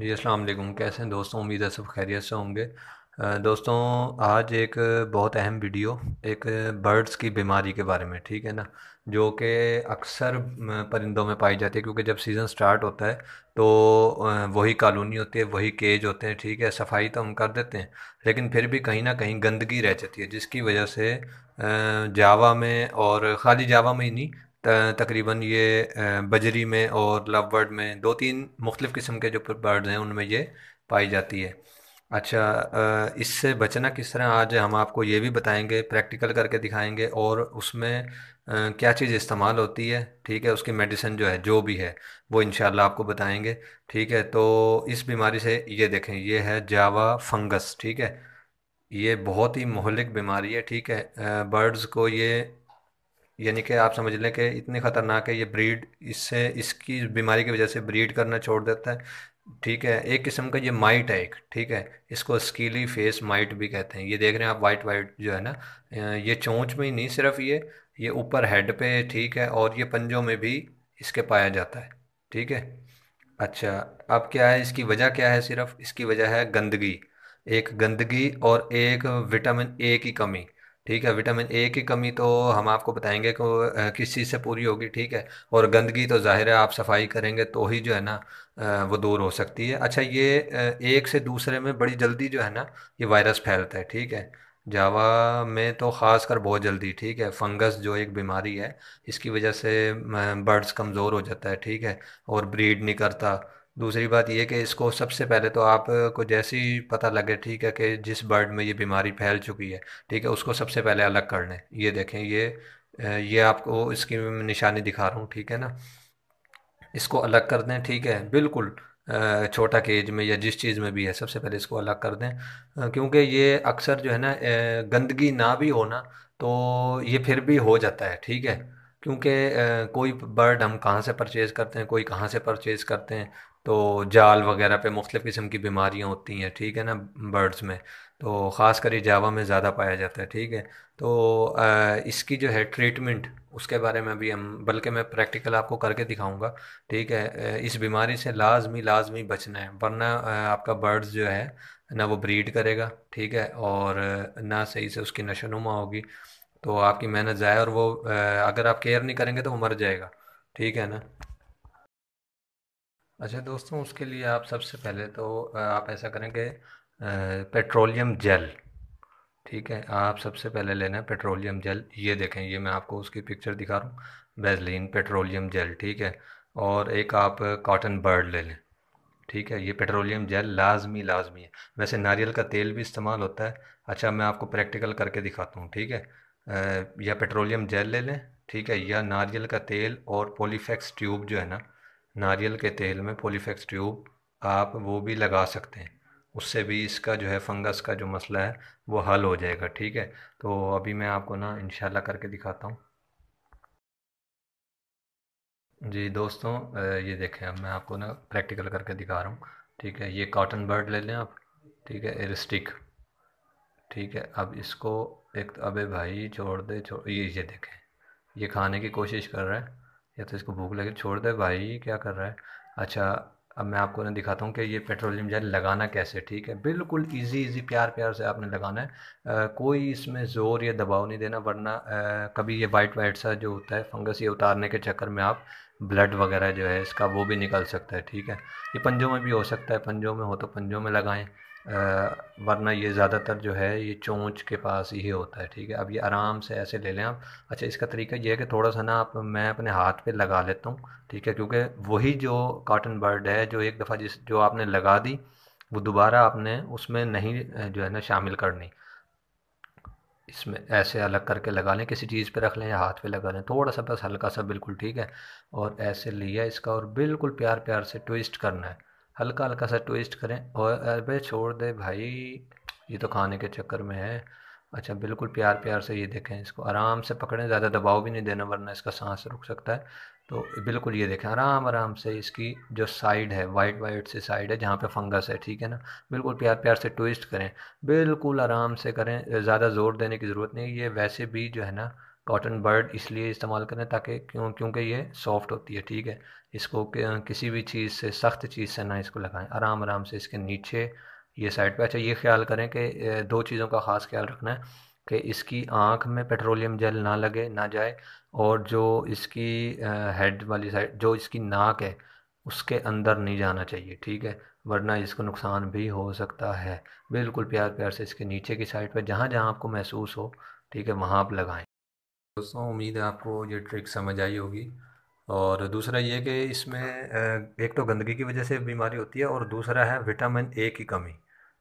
जी अस्सलाम वालेकुम कैसे हैं दोस्तों उम्मीद है सब खैरियत से होंगे दोस्तों आज एक बहुत अहम वीडियो एक बर्ड्स की बीमारी के बारे में ठीक है ना जो कि अक्सर परिंदों में पाई जाती है क्योंकि जब सीज़न स्टार्ट होता है तो वही कॉलोनी होती है वही केज होते हैं ठीक है सफाई तो हम कर देते हैं लेकिन फिर भी कहीं ना कहीं गंदगी रह जाती है जिसकी वजह से जावा में और खाली जावा में ही नहीं तकरीबन ये बजरी में और लव बर्ड में दो तीन मुख्तफ़ किस्म के जो बर्ड्स हैं उनमें ये पाई जाती है अच्छा इससे बचना किस तरह आज हम आपको ये भी बताएंगे प्रैक्टिकल करके दिखाएंगे और उसमें क्या चीज़ इस्तेमाल होती है ठीक है उसकी मेडिसिन जो है जो भी है वो इन आपको बताएंगे ठीक है तो इस बीमारी से ये देखें ये है जावा फंगस ठीक है ये बहुत ही मोहलिक बीमारी है ठीक है बर्ड्स को ये यानी कि आप समझ लें कि इतने ख़तरनाक है ये ब्रीड इससे इसकी बीमारी की वजह से ब्रीड करना छोड़ देता है ठीक है एक किस्म का ये माइट है एक ठीक है इसको स्कीली फेस माइट भी कहते हैं ये देख रहे हैं आप वाइट वाइट जो है ना ये चोंच में ही नहीं सिर्फ ये ये ऊपर हेड पे ठीक है और ये पंजों में भी इसके पाया जाता है ठीक है अच्छा अब क्या है इसकी वजह क्या है सिर्फ इसकी वजह है गंदगी एक गंदगी और एक विटामिन ए की कमी ठीक है विटामिन ए की कमी तो हम आपको बताएंगे कि किस चीज़ से पूरी होगी ठीक है और गंदगी तो ज़ाहिर है आप सफाई करेंगे तो ही जो है ना वो दूर हो सकती है अच्छा ये एक से दूसरे में बड़ी जल्दी जो है ना ये वायरस फैलता है ठीक है जावा में तो ख़ास कर बहुत जल्दी ठीक है फंगस जो एक बीमारी है इसकी वजह से बर्ड्स कमज़ोर हो जाता है ठीक है और ब्रीड नहीं करता दूसरी बात यह कि इसको सबसे पहले तो आपको जैसे ही पता लगे ठीक है कि जिस बर्ड में ये बीमारी फैल चुकी है ठीक है उसको सबसे पहले अलग कर लें ये देखें ये ये आपको इसकी निशानी दिखा रहा हूँ ठीक है ना इसको अलग कर दें ठीक है बिल्कुल छोटा केज में या जिस चीज़ में भी है सबसे पहले इसको अलग कर दें क्योंकि ये अक्सर जो है ना गंदगी ना भी हो ना तो ये फिर भी हो जाता है ठीक है क्योंकि कोई बर्ड हम कहाँ से परचेज़ करते हैं कोई कहाँ से परचेज़ करते हैं तो जाल वगैरह पे मुख्तलिफ़ किस्म की बीमारियाँ होती हैं ठीक है ना बर्ड्स में तो ख़ास कर जावा में ज़्यादा पाया जाता है ठीक है तो इसकी जो है ट्रीटमेंट उसके बारे में भी हम बल्कि मैं प्रैक्टिकल आपको करके दिखाऊंगा ठीक है इस बीमारी से लाजमी लाजमी बचना है वरना आपका बर्ड्स जो है ना वो ब्रीड करेगा ठीक है और ना सही से उसकी नशोनुमा होगी तो आपकी मेहनत जाए और वो अगर आप केयर नहीं करेंगे तो वो मर जाएगा ठीक है ना अच्छा दोस्तों उसके लिए आप सबसे पहले तो आप ऐसा करेंगे पेट्रोलियम जेल ठीक है आप सबसे पहले लेना है पेट्रोलियम जेल ये देखें ये मैं आपको उसकी पिक्चर दिखा रहा हूँ बेजलिन पेट्रोलियम जेल ठीक है और एक आप कॉटन बर्ड ले लें ठीक है ये पेट्रोलियम जेल लाजमी लाजमी है वैसे नारियल का तेल भी इस्तेमाल होता है अच्छा मैं आपको प्रैक्टिकल करके दिखाता हूँ ठीक है या पेट्रोलियम जेल ले लें ठीक है या नारियल का तेल और पोलीफेक्स ट्यूब जो है ना नारियल के तेल में पोलीफेक्स ट्यूब आप वो भी लगा सकते हैं उससे भी इसका जो है फंगस का जो मसला है वो हल हो जाएगा ठीक है तो अभी मैं आपको ना इनशाला करके दिखाता हूँ जी दोस्तों ये देखें अब मैं आपको ना प्रैक्टिकल करके दिखा रहा हूँ ठीक है ये कॉटन बर्ड ले लें आप ठीक है एरिस्टिक ठीक है अब इसको एक तो अबे भाई छोड़ दे छोड़ ये ये देखें ये खाने की कोशिश कर रहा है या तो इसको भूख लगे छोड़ दे भाई क्या कर रहा है अच्छा अब मैं आपको ना दिखाता हूँ कि ये पेट्रोलियम जेल लगाना कैसे ठीक है बिल्कुल इजी इजी प्यार प्यार से आपने लगाना है आ, कोई इसमें ज़ोर या दबाव नहीं देना वरना कभी ये वाइट वाइट सा जो होता है फंगस ये उतारने के चक्कर में आप ब्लड वगैरह जो है इसका वो भी निकल सकता है ठीक है ये पंजों में भी हो सकता है पंजों में हो तो पंजों में लगाएँ वरना ये ज़्यादातर जो है ये चोंच के पास ही होता है ठीक है अब ये आराम से ऐसे ले लें आप अच्छा इसका तरीका ये है कि थोड़ा सा ना आप मैं अपने हाथ पे लगा लेता हूँ ठीक है क्योंकि वही जो कॉटन बर्ड है जो एक दफ़ा जिस जो आपने लगा दी वो दोबारा आपने उसमें नहीं जो है ना शामिल करनी इसमें ऐसे अलग करके लगा लें किसी चीज़ पे रख लें या हाथ पे लगा लें थोड़ा सा बस हल्का सा बिल्कुल ठीक है और ऐसे लिया इसका और बिल्कुल प्यार प्यार से ट्विस्ट करना है हल्का हल्का सा ट्विस्ट करें और अरे छोड़ दे भाई ये तो खाने के चक्कर में है अच्छा बिल्कुल प्यार प्यार से ये देखें इसको आराम से पकड़ें ज़्यादा दबाव भी नहीं देना वरना इसका सांस रुक सकता है तो बिल्कुल ये देखें आराम आराम से इसकी जो साइड है वाइट वाइट से साइड है जहाँ पे फंगस है ठीक है ना बिल्कुल प्यार प्यार से ट्विस्ट करें बिल्कुल आराम से करें ज़्यादा ज़ोर देने की ज़रूरत नहीं ये वैसे भी जो है ना कॉटन बर्ड इसलिए इस्तेमाल करें ताकि क्यों क्योंकि ये सॉफ्ट होती है ठीक है इसको किसी भी चीज़ से सख्त चीज़ से ना इसको लगाएं आराम आराम से इसके नीचे ये साइड पे अच्छा ये ख्याल करें कि दो चीज़ों का ख़ास ख्याल रखना है कि इसकी आँख में पेट्रोलियम जेल ना लगे ना जाए और जो इसकी हेड वाली साइड जो इसकी नाक है उसके अंदर नहीं जाना चाहिए ठीक है वरना इसको नुकसान भी हो सकता है बिल्कुल प्यार प्यार से इसके नीचे की साइड पर जहाँ जहाँ आपको महसूस हो ठीक है वहाँ आप लगाएं दोस्तों उम्मीद है आपको ये ट्रिक समझ आई होगी और दूसरा ये कि इसमें एक तो गंदगी की वजह से बीमारी होती है और दूसरा है विटामिन ए की कमी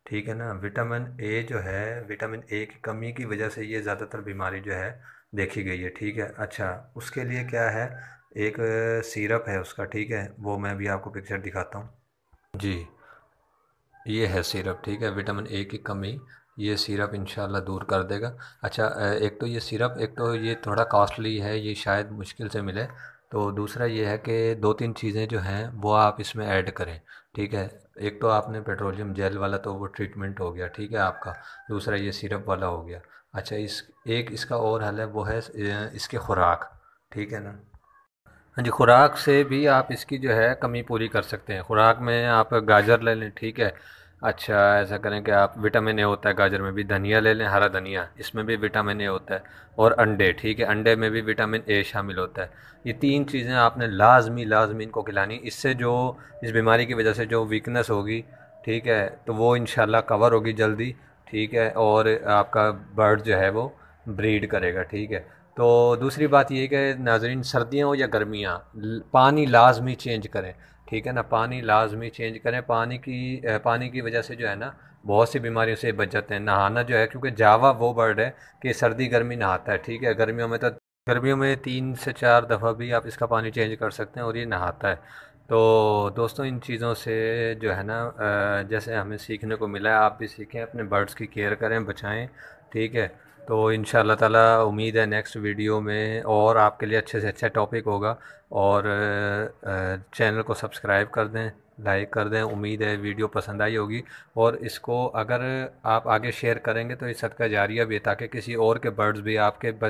ठीक है ना विटामिन ए जो है विटामिन ए की कमी की वजह से ये ज़्यादातर बीमारी जो है देखी गई है ठीक है अच्छा उसके लिए क्या है एक सिरप है उसका ठीक है वो मैं भी आपको पिक्चर दिखाता हूँ जी ये है सिरप ठीक है विटामिन ए की कमी ये सिरप इन दूर कर देगा अच्छा एक तो ये सिरप एक तो ये थोड़ा कॉस्टली है ये शायद मुश्किल से मिले तो दूसरा ये है कि दो तीन चीज़ें जो हैं वो आप इसमें ऐड करें ठीक है एक तो आपने पेट्रोलियम जेल वाला तो वो ट्रीटमेंट हो गया ठीक है आपका दूसरा ये सिरप वाला हो गया अच्छा इस एक इसका और हल है वो है इसके खुराक ठीक है ना हाँ जी खुराक से भी आप इसकी जो है कमी पूरी कर सकते हैं खुराक में आप गाजर ले लें ठीक है अच्छा ऐसा करें कि आप विटामिन ए होता है गाजर में भी धनिया ले लें हरा धनिया इसमें भी विटामिन ए होता है और अंडे ठीक है अंडे में भी विटामिन ए शामिल होता है ये तीन चीज़ें आपने लाजमी लाजमी इनको खिलानी इससे जो इस बीमारी की वजह से जो वीकनेस होगी ठीक है तो वो इन कवर होगी जल्दी ठीक है और आपका बर्ड जो है वो ब्रीड करेगा ठीक है तो दूसरी बात ये कि नाजरीन सर्दियाँ या गर्मियाँ पानी लाजमी चेंज करें ठीक है ना पानी लाजमी चेंज करें पानी की पानी की वजह से जो है ना बहुत सी बीमारियों से बच जाते हैं नहाना जो है क्योंकि जावा वो बर्ड है कि सर्दी गर्मी नहाता है ठीक है गर्मियों में तो गर्मियों में तीन से चार दफ़ा भी आप इसका पानी चेंज कर सकते हैं और ये नहाता है तो दोस्तों इन चीज़ों से जो है ना जैसे हमें सीखने को मिला है आप भी सीखें अपने बर्ड्स की केयर करें बचाएं ठीक है तो इन ताला उम्मीद है नेक्स्ट वीडियो में और आपके लिए अच्छे से अच्छा टॉपिक होगा और चैनल को सब्सक्राइब कर दें लाइक कर दें उम्मीद है वीडियो पसंद आई होगी और इसको अगर आप आगे शेयर करेंगे तो ये सदका जारिया भी ताकि किसी और के बर्ड्स भी आपके बस